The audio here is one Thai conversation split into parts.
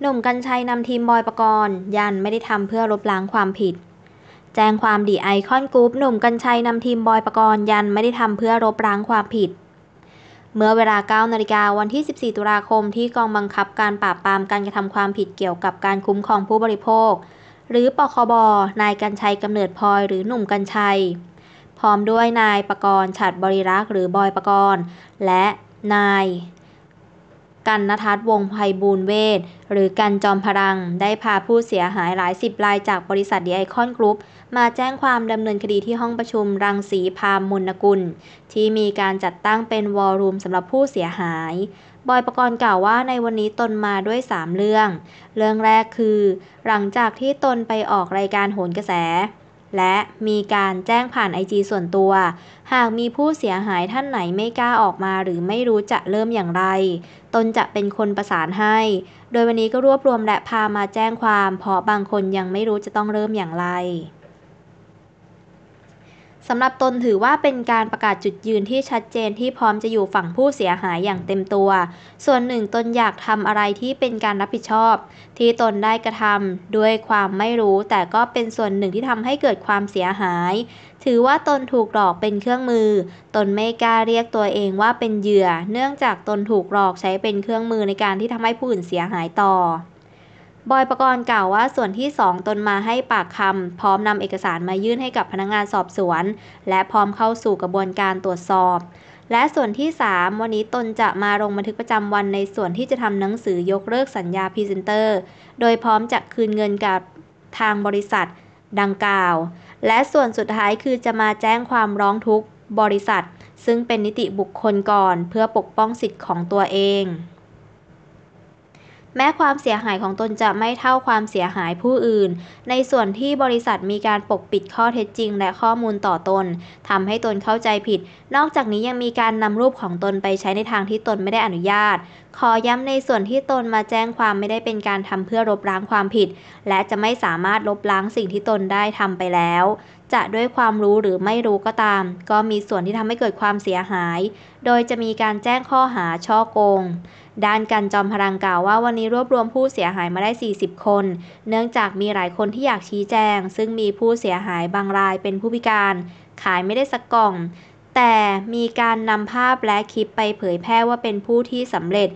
หนุ่มกัญชัยนำทีมบอยปกรณ์ ยันไม่ได้ทำเพื่อลบล้างความผิด แจ้งความดีไอคอนกรุ๊ปหนุ่มกัญชัยนำทีมบอยปกรณ์ ยันไม่ได้ทำเพื่อลบล้างความผิด เมื่อเวลา9นาฬิกาวันที่ 14 ตุลาคมที่กองบังคับการปราบปราม การกระทำความผิดเกี่ยวกับการคุ้มครองผู้บริโภค หรือปคบ นายกัญชัยกำเนิดพลอยหรือหนุ่มกัญชัยพร้อมด้วยนายประกรณ์ ฉัดบริรักษ์ หรือบอยประกรณ์และนายกันนทัศวงไพบูลเวทหรือ กันจอมพลังได้พา ผู้ เสียหายหลายสิบรายจากบริษัทดีไอคอนกรุ๊ปมาแจ้งความ ดำเนินคดีที่ห้องประชุมรังสีพามมุนกุล ที่มีการจัดตั้งเป็น วอลลุ่มสำหรับผู้เสียหาย บอยประกรณ์กล่าวว่าในวันนี้ตนมาด้วย 3 เรื่อง เรื่องแรกคือ หลังจากที่ตนไปออกรายการโหนกระแสและมีการแจ้งผ่านไอจีส่วนตัว หากมีผู้เสียหายท่านไหนไม่กล้าออกมา หรือไม่รู้จะเริ่มอย่างไร ตนจะเป็นคนประสานให้ โดยวันนี้ก็รวบรวมและพามาแจ้งความเพราะบางคนยังไม่รู้จะต้องเริ่มอย่างไรสำหรับตนถือว่าเป็นการประกาศจุดยืนที่ชัดเจนที่พร้อมจะอยู่ฝั่งผู้เสียหายอย่างเต็มตัว ส่วนหนึ่งตนอยากทำอะไรที่เป็นการรับผิดชอบ ที่ตนได้กระทำด้วยความไม่รู้ แต่ก็เป็นส่วนหนึ่งที่ทำให้เกิดความเสียหาย ถือว่าตนถูกหลอกเป็นเครื่องมือ ตนไม่กล้าเรียกตัวเองว่าเป็นเหยื่อ เนื่องจากตนถูกหลอกใช้เป็นเครื่องมือในการที่ทำให้ผู้อื่นเสียหายต่อบอยประกรณ์กล่าวว่าส่วนที่ 2 ตน มาให้ปากคำพร้อมนำเอกสาร มา ยื่น ให้กับพนักงานสอบสวน และพร้อมเข้าสู่ กระบวนการ ตรวจสอบ และส่วนที่ 3 วันนี้ตนจะมา ลง บันทึกประจำวัน ในส่วนที่จะทำหนังสือ ยกเลิก สัญญาพรีเซนเตอร์ โดยพร้อม จะ คืนเงินกับทางบริษัท ดังกล่าว และส่วนสุดท้ายคือ จะ มา แจ้ง ความ ร้อง ทุกข์บริษัท ซึ่ง เป็น นิติบุคคล ก่อน เพื่อ ปกป้อง สิทธิ์ ของ ตัวเองแม้ความเสียหายของตนจะไม่เท่าความเสียหายผู้อื่น ในส่วนที่บริษัทมีการปกปิดข้อเท็จจริงและข้อมูลต่อตน ทำให้ตนเข้าใจผิด นอกจากนี้ยังมีการนำรูปของตนไปใช้ในทางที่ตนไม่ได้อนุญาตขอย้ำในส่วนที่ตนมาแจ้งความไม่ได้เป็นการทำเพื่อลบล้างความผิด และจะไม่สามารถลบล้างสิ่งที่ตนได้ทำไปแล้ว จะด้วยความรู้หรือไม่รู้ก็ตาม ก็มีส่วนที่ทำให้เกิดความเสียหาย โดยจะมีการแจ้งข้อหาช่อโกง ด้านกันจอมพลังกล่าวว่าวันนี้รวบรวมผู้เสียหายมาได้ 40 คน เนื่องจากมีหลายคนที่อยากชี้แจงซึ่งมีผู้เสียหายบางรายเป็นผู้พิการ ขายไม่ได้สักกล่องแต่มีการนำภาพและคลิปไปเผยแพร่ว่าเป็นผู้ที่สำเร็จ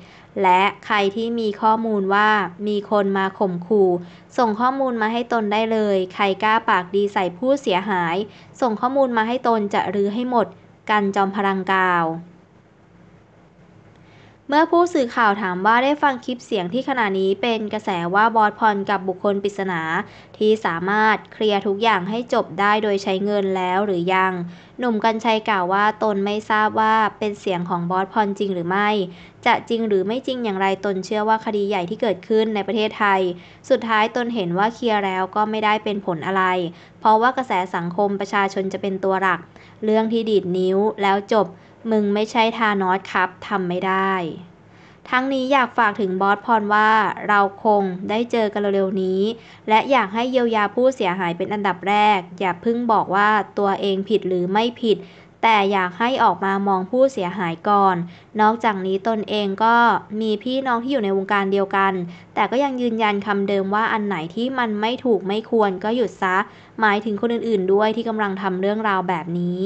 และใครที่มีข้อมูลว่ามีคนมาข่มขู่ ส่งข้อมูลมาให้ตนได้เลย ใครกล้าปากดีใส่ผู้เสียหาย ส่งข้อมูลมาให้ตนจะรื้อให้หมด กันจอมพลังกล่าวเมื่อผู้สื่อข่าวถามว่าได้ฟังคลิปเสียงที่ขณะนี้เป็นกระแสว่าบอสพรกับบุคคลปริศนา ที่สามารถเคลียร์ทุกอย่างให้จบได้โดยใช้เงินแล้วหรือยัง หนุ่มกัญชัยกล่าวว่าตนไม่ทราบว่าเป็นเสียงของบอสพรจริงหรือไม่ จะจริงหรือไม่จริงอย่างไรตนเชื่อว่าคดีใหญ่ที่เกิดขึ้นในประเทศไทย สุดท้ายตนเห็นว่าเคลียร์แล้วก็ไม่ได้เป็นผลอะไร เพราะว่ากระแสสังคมประชาชนจะเป็นตัวหลัก เรื่องที่ดีดนิ้วแล้วจบมึงไม่ใช่ทานอสครับทำไม่ได้ ทั้งนี้อยากฝากถึงบอสพรว่าเราคงได้เจอกันเร็วๆนี้ และอยากให้เยียวยาผู้เสียหายเป็นอันดับแรก อย่าพึ่งบอกว่าตัวเองผิดหรือไม่ผิด แต่อยากให้ออกมามองผู้เสียหายก่อน นอกจากนี้ตนเองก็มีพี่น้องที่อยู่ในวงการเดียวกัน แต่ก็ยังยืนยันคำเดิมว่าอันไหนที่มันไม่ถูกไม่ควรก็หยุดซะ หมายถึงคนอื่น ๆด้วยที่กำลังทำเรื่องราวแบบนี้